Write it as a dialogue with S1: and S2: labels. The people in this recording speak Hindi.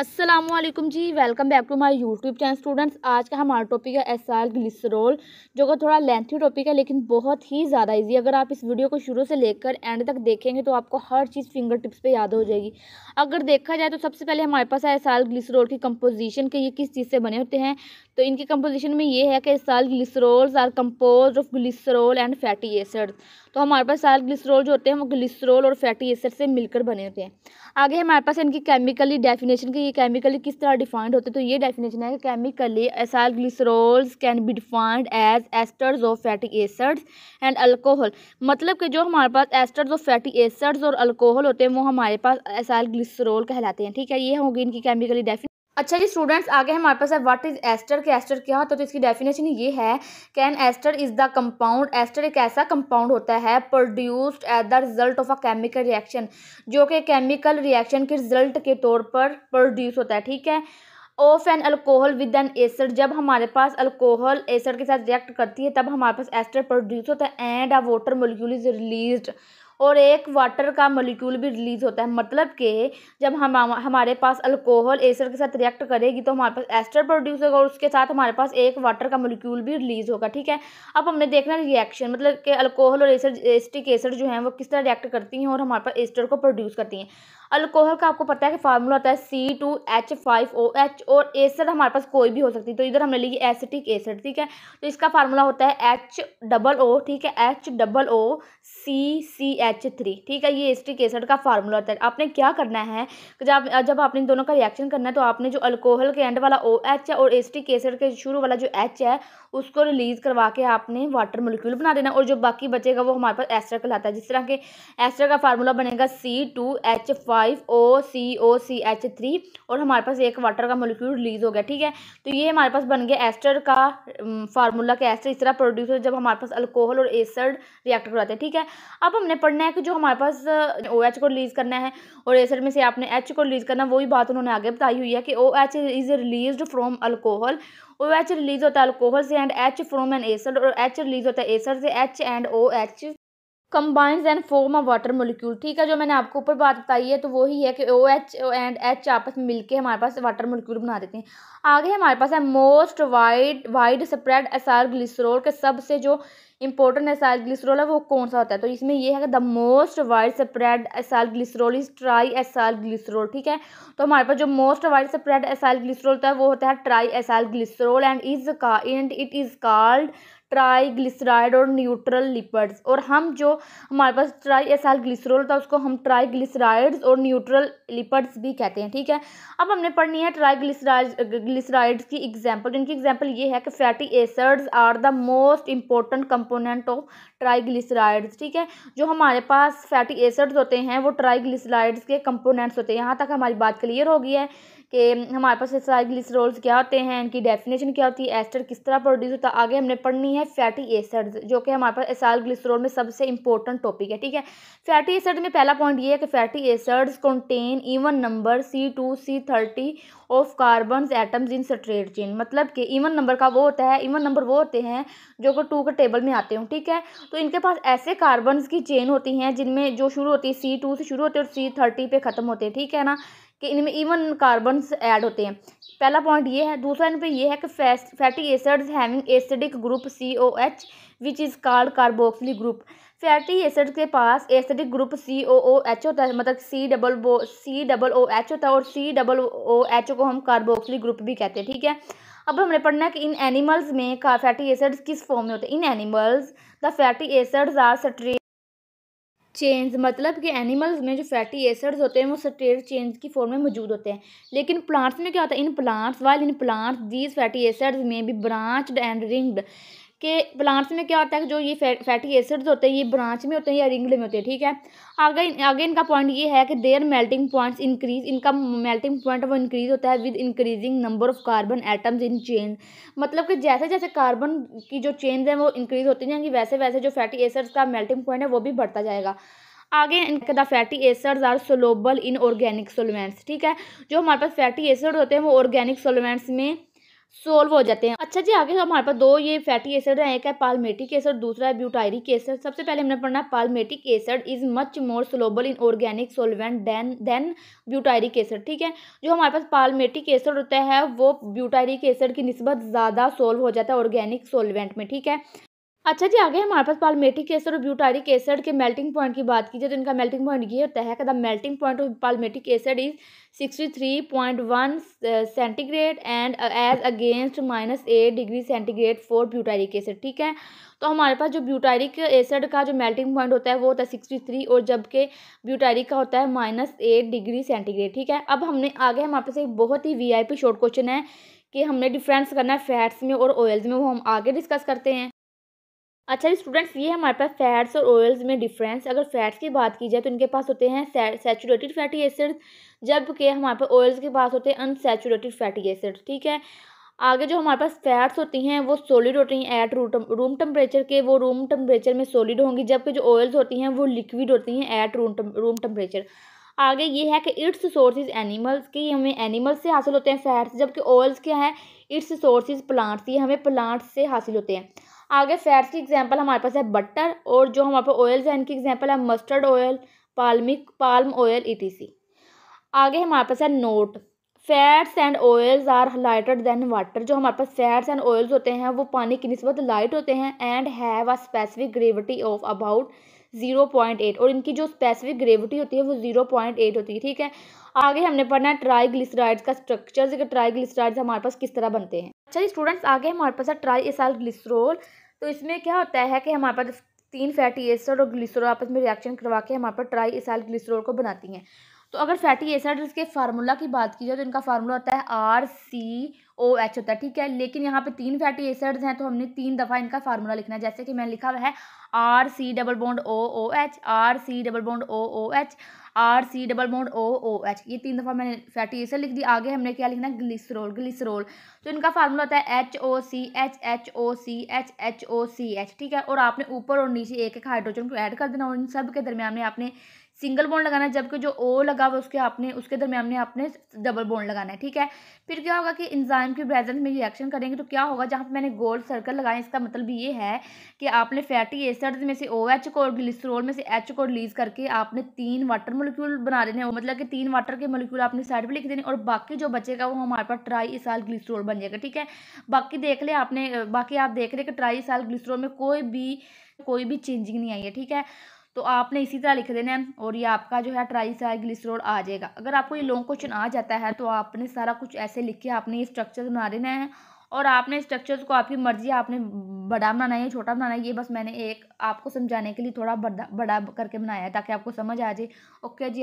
S1: असलम जी welcome back to my YouTube channel students आज का हमारा टॉपिक है आर ग्लिसरोल जो कि थोड़ा लेंथी टॉपिक है लेकिन बहुत ही ज़्यादा इजी अगर आप इस वीडियो को शुरू से लेकर एंड तक देखेंगे तो आपको हर चीज़ फिंगर टिप्स पे याद हो जाएगी अगर देखा जाए तो सबसे पहले हमारे पास है आर ग्लिसरोल की कंपोजिशन के ये किस चीज़ से बने होते हैं तो इनकी कम्पोजिशन में ये है कि are glycerols are composed of glycerol and fatty acids तो हमारे पास सारे ग्लिसरोल जो होते हैं वो ग्लिसरोल और फैटी एसिड से मिलकर बने होते हैं आगे हमारे पास इनकी केमिकली डेफिनेशन की ये केमिकली किस तरह डिफाइंड होते हैं तो ये डेफिनेशन है कि chemically acyl glycerols can be defined as esters of fatty acids and alcohol मतलब कि जो हमारे पास एस्टर्स ऑफ फैटी एसड्स और अल्कोहल होते हैं वो हमारे पास एसाइल ग्लिसरोल कहलाते हैं ठीक है ये होगी इनकी केमिकली डेफिनेशन अच्छा जी स्टूडेंट्स आगे हमारे पास है व्हाट इज एस्टर के एस्टर क्या होता है तो इसकी डेफिनेशन ये है can ester is the compound ester एक ऐसा कंपाउंड होता है produced at the result of a chemical reaction जो कि केमिकल रिएक्शन के रिजल्ट के तौर पर प्रोड्यूस होता है ठीक है of an alcohol with an acid जब हमारे पास अल्कोहल एसड के साथ रिएक्ट करती है तब हमारे पास एस्टर प्रोड्यूस होता है and a water molecule is release और एक वाटर का मोलिक्यूल भी रिलीज़ होता है मतलब कि जब हम हमारे पास अल्कोहल एसर के साथ रिएक्ट करेगी तो हमारे पास एस्टर प्रोड्यूस होगा और उसके साथ हमारे पास एक वाटर का मोलिक्यूल भी रिलीज़ होगा ठीक है अब हमने देखना रिएक्शन मतलब कि अल्कोहल और एसर एस्टिक एसर जो है वो किस तरह रिएक्ट करती हैं और हमारे पास एस्टर को प्रोड्यूस करती हैं अल्कोहल का आपको पता है कि फार्मूला होता है C two H five O H और एसर हमारे पास कोई भी हो सकती है तो इधर हमने ली एसिटिक एसड ठीक है तो इसका फार्मूला होता है एच डबल ओ ठीक है H double O C C H three ठीक है ये एस टी का फार्मूला होता है आपने क्या करना है जब जब आपने दोनों का रिएक्शन करना है तो आपने जो अल्कोहल के एंड वाला ओ एच है और एस टी केसठ के शुरू वाला जो एच है उसको रिलीज़ करवा के आपने वाटर मोलिक्यूल बना देना और जो बाकी बचेगा वो हमारे पास एस्टर कहलाता है जिस तरह के एस्टर का फार्मूला बनेगा C two H five O C O C H three और हमारे पास एक वाटर का मोलिक्यूल रिलीज़ हो गया ठीक है तो ये हमारे पास बन गया एस्टर का फार्मूला के एस्टर इस तरह प्रोड्यूस जब हमारे पास अल्कोहल और एसड रिएक्ट कराते हैं ठीक है अब हमने पढ़ पढ़ना है कि जो हमारे पास ओ एच को रिलीज़ करना है और एसिड में से आपने एच को रिलीज़ करना वही बात उन्होंने आगे बताई हुई है कि O H is release from alcohol O H release होता है अल्कोहल से and H from an acid और एच रिलीज़ होता है एसड से H and O H combines and form of water molecule ठीक है जो मैंने आपको ऊपर बात बताई है तो वही है कि ओ एच एंड एच आपस में मिलके हमारे पास वाटर मोलिक्यूल बना देते हैं आगे हमारे पास है most wide widespread acyl glycerol के सबसे जो इंपॉर्टेंट एसाइल ग्लिसरॉल है वो कौन सा होता है तो इसमें ये है the most widespread acyl glycerol is triacylglycerol ठीक है तो हमारे पास जो most widespread acyl glycerol होता है वो होता है triacylglycerol and is का it is called triglyceride और न्यूट्रल लिपड्स और हम जो हमारे पास ट्राई एसाइल ग्लिसरोल था उसको हम ट्राई ग्लिसराइड्स और न्यूट्रल लिपड्स भी कहते हैं ठीक है अब हमने पढ़नी है ट्राई ग्लिसराइड्स की एग्जाम्पल इनकी एग्जाम्पल ये है कि fatty acids are the most important component of triglycerides ठीक है जो हमारे पास फैटी एसड्स होते हैं वो ट्राईग्लिसराइड्स के कंपोनेंट्स होते हैं यहाँ तक हमारी बात क्लियर हो गई है कि हमारे पास ग्लिसरोल्स क्या होते हैं इनकी डेफिनेशन क्या होती है एस्टर किस तरह प्रोड्यूस होता है आगे हमने पढ़नी है फैटी एसड्स जो कि हमारे पास एसाइल ग्लिसरोल में सबसे इंपॉर्टेंट टॉपिक है ठीक है फैटी एसड में पहला पॉइंट ये है कि fatty acids contain even number C to C thirty of carbon atoms in straight chain मतलब कि इवन नंबर का वो होता है इवन नंबर वो होते हैं जो कि टू के टेबल में आते हों ठीक है तो इनके पास ऐसे कार्बन की चेन होती हैं जिनमें जो शुरू होती है सी टू से शुरू होती है और सी थर्टी पे ख़त्म होते हैं ठीक है ना कि इनमें इवन कार्बन्स ऐड होते हैं पहला पॉइंट ये है दूसरा इन पर यह है कि fatty acids having acidic group C O H which is card carboxyl group fatty acid के पास acidic group C O O H होता है मतलब सी डबल वो सी डबल ओ एच होता है और सी डबल ओ एच को हम कार्बोक्सिलिक ग्रुप भी कहते हैं ठीक है अब हमने पढ़ना है कि इन एनिमल्स में का फैटी एसिड्स किस फॉर्म में होते हैं in animals the fatty acids are straight chain मतलब कि एनिमल्स में जो फैटी एसिड्स होते हैं वो स्ट्रेट चेंज की फॉर्म में मौजूद होते हैं लेकिन प्लांट्स में क्या होता है in plants while in plants these fatty acids में भी ब्रांच्ड एंड रिंग्ड कि प्लांट्स में क्या होता है कि जो ये फैटी एसिड्स होते हैं ये ब्रांच में होते हैं या रिंगल में होते हैं ठीक है आगे आगे इनका पॉइंट ये है कि देयर मेल्टिंग पॉइंट्स इंक्रीज इनका मेल्टिंग पॉइंट वो इंक्रीज होता है with increasing number of carbon atoms in chain मतलब कि जैसे जैसे कार्बन की जो चेन है वो इंक्रीज होती जाएंगी वैसे वैसे जो फैटी एसिड्स का मेल्टिंग पॉइंट है वो भी बढ़ता जाएगा आगे इनका the fatty acids are soluble in organic solvents ठीक है जो हमारे पास फैटी एसिड होते हैं वो ऑर्गेनिक सोलमेंट्स में सोल्व हो जाते हैं अच्छा जी आगे हमारे पास दो ये फैटी एसिड है एक है पालमेटिक एसिड दूसरा है ब्यूटायरिक एसिड सबसे पहले हमने पढ़ना है palmitic acid is much more soluble in organic solvent than than butyric acid ठीक है जो हमारे पास पालमेटिक एसिड होता है वो ब्यूटायरिक एसिड की नस्बत ज़्यादा सोल्व हो जाता है ऑर्गेनिक सोलवेंट में ठीक है अच्छा जी आगे हमारे पास पालमेटिक एसड और ब्यूटारिक एसड के मेल्टिंग पॉइंट की बात की जाए तो इनका मेल्टिंग पॉइंट ये होता है कि the melting point of palmitic acid is sixty three point one centigrade and as against minus eight degree centigrade for butyric acid ठीक है तो हमारे पास जो ब्यूटारिक एसड का जो मेल्टिंग पॉइंट होता है वो होता है सिक्सटी थ्री और जबकि ब्यूटारिक का होता है माइनस एट डिग्री सेंटीग्रेड ठीक है अब हमने आगे हमारे पास एक बहुत ही V I P short question है कि हमने डिफ्रेंस करना है फैट्स में और ऑयल्स में वो हम आगे डिस्कस करते हैं अच्छा स्टूडेंट्स ये हमारे पास फैट्स और ऑयल्स में डिफरेंस अगर फैट्स की बात की जाए तो इनके पास होते हैं सेचूरेटेड फैटी एसिड जबकि हमारे पास ऑयल्स के पास होते हैं अनसेचूरेटेड फैटी एसिड ठीक है आगे जो हमारे पास फैट्स होती हैं वो सॉलिड होती हैं एट रूम टेम्परेचर के वो रूम टेम्परेचर में सॉलिड होंगी जबकि जो ऑयल्स होती हैं वो लिक्विड होती हैं एट रूम रूम टेम्परेचर आगे ये है कि इट्स सोर्सेज एनिमल्स के हमें एनिमल्स से हासिल होते हैं फैट्स जबकि ऑयल्स क्या है इट्स सोर्सेज प्लांट्स ये हमें प्लांट्स से हासिल होते हैं आगे फैट्स की एग्जांपल हमारे पास है बटर और जो हमारे पास ऑयल्स हैं इनकी एग्जांपल है mustard oil palm palm oil ETC आगे हमारे पास है note fats and oils are lighter than water जो हमारे पास फैट्स एंड ऑयल्स होते हैं वो पानी की नस्बत लाइट होते हैं and have a specific gravity of about zero point eight और इनकी जो स्पेसिफिक ग्रेविटी होती है वो ज़ीरो पॉइंट एट होती है ठीक है आगे हमने पढ़ना है ट्राई ग्लिसराइड्स का स्ट्रक्चर ट्राई ग्लिसराइड्स हमारे पास किस तरह बनते हैं अच्छा जी स्टूडेंट्स आगे हमारे पास है ट्राई एसाइल ग्लिसरोल तो इसमें क्या होता है कि हमारे पास तीन फैटी एसिड और ग्लिसरोल आपस में रिएक्शन करवा के हमारे पास ट्राई इसाइल ग्लिसरोल को बनाती हैं तो अगर फैटी एसिड इसके फार्मूला की बात की जाए तो इनका फार्मूला होता है आर सी ओ एच होता है ठीक है लेकिन यहाँ पे तीन फैटी एसिड्स हैं तो हमने तीन दफ़ा इनका फार्मूला लिखना है जैसे कि मैंने लिखा हुआ है R C double bond O O H R C double bond O O H R C double bond O O H ये तीन दफ़ा मैंने फैटी एसिड लिख दी आगे हमने क्या लिखना है ग्लिसरोल ग्लिसरोल तो इनका फार्मूला होता है H O C H H O C H H O C H ठीक है और आपने ऊपर और नीचे एक एक हाइड्रोजन को ऐड कर देना और इन सब के दरमियान में आपने सिंगल बोन लगाना है जबकि जो ओ लगा हुआ उसके आपने उसके दरमियान में आपने डबल बोन लगाना है ठीक है फिर क्या होगा कि इंजाइम की प्रेजेंस में रिएक्शन करेंगे तो क्या होगा जहाँ पर मैंने गोल्ड सर्कल लगाए इसका मतलब ये है कि आपने फैटी एसड में से ओ एच को और ग्लिसरोल में से एच को रिलीज करके आपने तीन वाटर मोलिक्यूल बना देने मतलब कि तीन वाटर के मोलिक्यूल आपने साइड पर लिख देने और बाकी जो बचेगा वो हमारे पास ट्राई साल ग्लिसरोल बन जाएगा ठीक है बाकी देख ले आपने बाकी आप देख रहे कि ट्राई साल ग्लिसरोल में कोई भी कोई भी चेंजिंग नहीं आई है ठीक है तो आपने इसी तरह लिख देना है और ये आपका जो है ट्राई ग्लिसरोल आ जाएगा अगर आपको ये लॉन्ग क्वेश्चन आ जाता है तो आपने सारा कुछ ऐसे लिख के आपने ये स्ट्रक्चर बना देना है और आपने स्ट्रक्चर्स को आपकी मर्जी आपने बड़ा बनाना है छोटा बनाना है ये बस मैंने एक आपको समझाने के लिए थोड़ा बड़ा बड़ा करके बनाया है ताकि आपको समझ आ जाए ओके जी